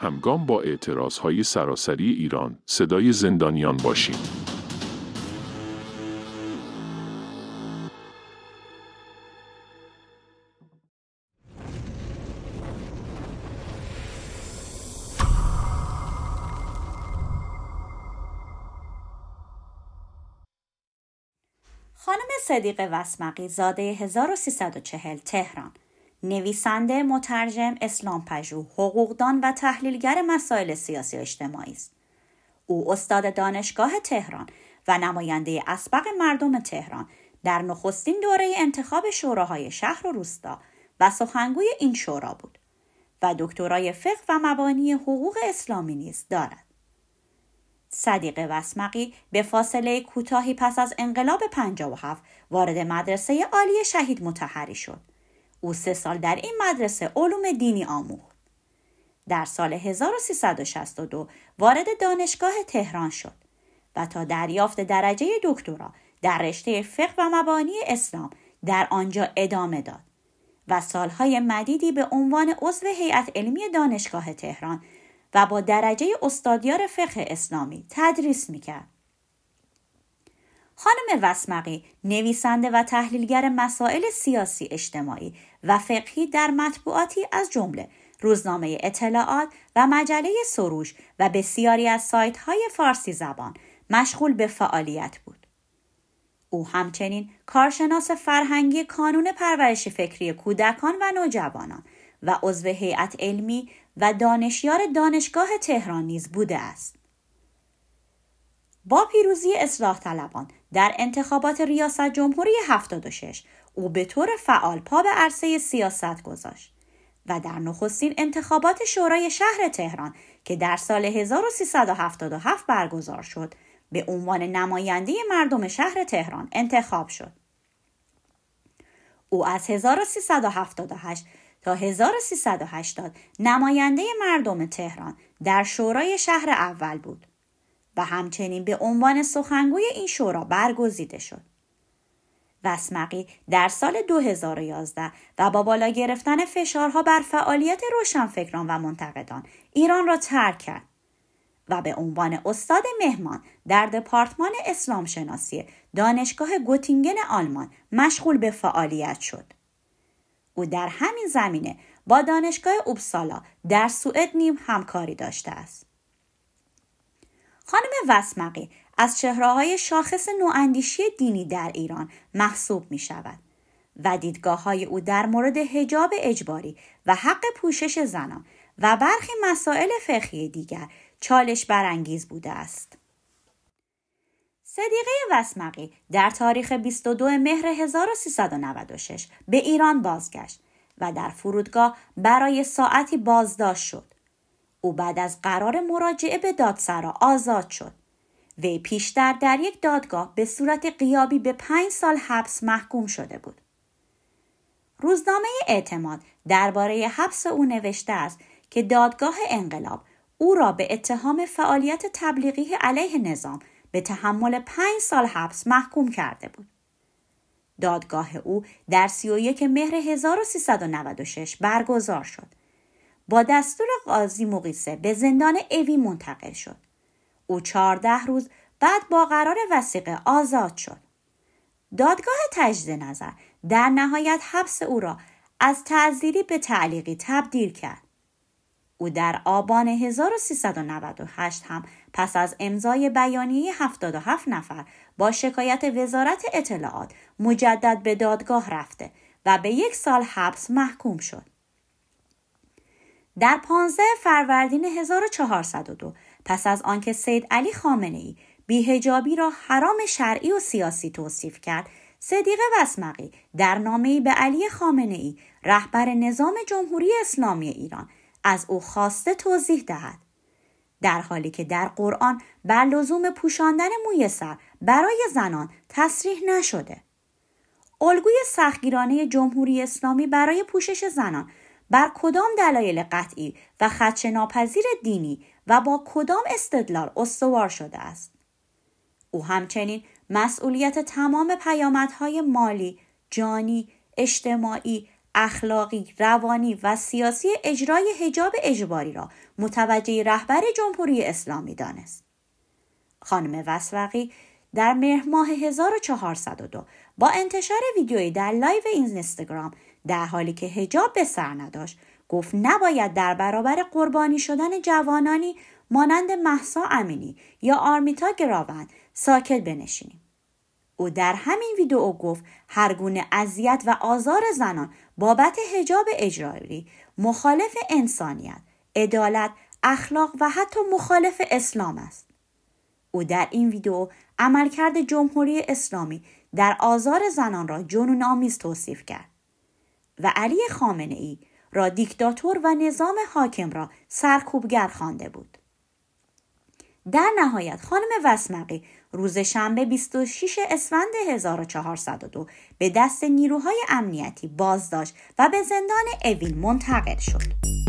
همگام با های سراسری ایران صدای زندانیان باشیم. خانم صدیق وسمقی زاده 1340 تهران نویسنده مترجم اسلام پژو حقوقدان و تحلیلگر مسائل سیاسی اجتماعی است او استاد دانشگاه تهران و نماینده اسبق مردم تهران در نخستین دوره انتخاب شوراهای شهر و روستا و سخنگوی این شورا بود و دکترای فقه و مبانی حقوق اسلامی نیز دارد صدیق وسمقی به فاصله کوتاهی پس از انقلاب 57 وارد مدرسه عالی شهید متحری شد او سه سال در این مدرسه علوم دینی آموخت. در سال 1362 وارد دانشگاه تهران شد و تا دریافت درجه دکترا در رشته فقه و مبانی اسلام در آنجا ادامه داد و سالهای مدیدی به عنوان عضو هیئت علمی دانشگاه تهران و با درجه استادیار فقه اسلامی تدریس میکرد. خانم وسمقی نویسنده و تحلیلگر مسائل سیاسی اجتماعی و فقهی در مطبوعاتی از جمله روزنامه اطلاعات و مجله سروش و بسیاری از سایت های فارسی زبان مشغول به فعالیت بود. او همچنین کارشناس فرهنگی کانون پرورش فکری کودکان و نوجوانان و عضو هیئت علمی و دانشیار دانشگاه تهران نیز بوده است. با پیروزی اصلاح طلبان در انتخابات ریاست جمهوری 76 او به طور فعال پا به عرصه سیاست گذاشت و در نخستین انتخابات شورای شهر تهران که در سال 1377 برگزار شد به عنوان نماینده مردم شهر تهران انتخاب شد. او از 1378 تا 1380 نماینده مردم تهران در شورای شهر اول بود و همچنین به عنوان سخنگوی این شورا برگزیده شد. وسمقی در سال 2011 و با بالا گرفتن فشارها بر فعالیت روشنفکران و منتقدان ایران را ترک کرد و به عنوان استاد مهمان در دپارتمان اسلام شناسی دانشگاه گوتینگن آلمان مشغول به فعالیت شد. او در همین زمینه با دانشگاه اوبسالا در سوئد نیم همکاری داشته است. خانم وسمقی از های شاخص نواندیشی دینی در ایران محسوب می شود و دیدگاه های او در مورد هجاب اجباری و حق پوشش زنان و برخی مسائل فقهی دیگر چالش برانگیز بوده است. صدیقه وسمقی در تاریخ 22 مهر 1396 به ایران بازگشت و در فرودگاه برای ساعتی بازداشت شد. او بعد از قرار مراجعه به دادسرا آزاد شد. وی پیشتر در یک دادگاه به صورت قیابی به پنج سال حبس محکوم شده بود. روزنامه اعتماد درباره حبس او نوشته است که دادگاه انقلاب او را به اتهام فعالیت تبلیغی علیه نظام به تحمل پنج سال حبس محکوم کرده بود. دادگاه او در 31 مهر 1396 برگزار شد. با دستور قاضی مقیسه به زندان اوی منتقل شد. او چهارده روز بعد با قرار وسیقه آزاد شد. دادگاه تجدید نظر در نهایت حبس او را از تعذیری به تعلیقی تبدیل کرد. او در آبان 1398 هم پس از امضای بیانیه 77 نفر با شکایت وزارت اطلاعات مجدد به دادگاه رفته و به یک سال حبس محکوم شد. در 15 فروردین 1402 پس از آنکه سید علی خامنه ای بیهجابی را حرام شرعی و سیاسی توصیف کرد صدیقه وسمقی در ای به علی خامنه ای رهبر نظام جمهوری اسلامی ایران از او خواسته توضیح دهد در حالی که در قرآن بر لزوم پوشاندن موی سر برای زنان تصریح نشده الگوی سختگیرانه جمهوری اسلامی برای پوشش زنان بر کدام دلایل قطعی و خدش ناپذیر دینی و با کدام استدلال استوار شده است او همچنین مسئولیت تمام پیامدهای مالی جانی اجتماعی اخلاقی، روانی و سیاسی اجرای هجاب اجباری را متوجه رهبر جمهوری اسلامی دانست. خانم وسوقی در مهر ماه 1402 با انتشار ویدیویی در لایو اینستاگرام در حالی که هجاب به سر نداشت گفت نباید در برابر قربانی شدن جوانانی مانند محسا امینی یا آرمیتا گراوند ساکت بنشینیم او در همین ویدئو گفت هرگونه اذیت و آزار زنان بابت حجاب اجرایی مخالف انسانیت عدالت اخلاق و حتی مخالف اسلام است او در این ویدئو عملکرد جمهوری اسلامی در آزار زنان را جنون آمیز توصیف کرد و علی خامنه ای را دیکتاتور و نظام حاکم را سرکوبگر خوانده بود در نهایت خانم وسمقی روز شنبه 26 اسفند 1402 به دست نیروهای امنیتی بازداشت و به زندان اوین منتقل شد.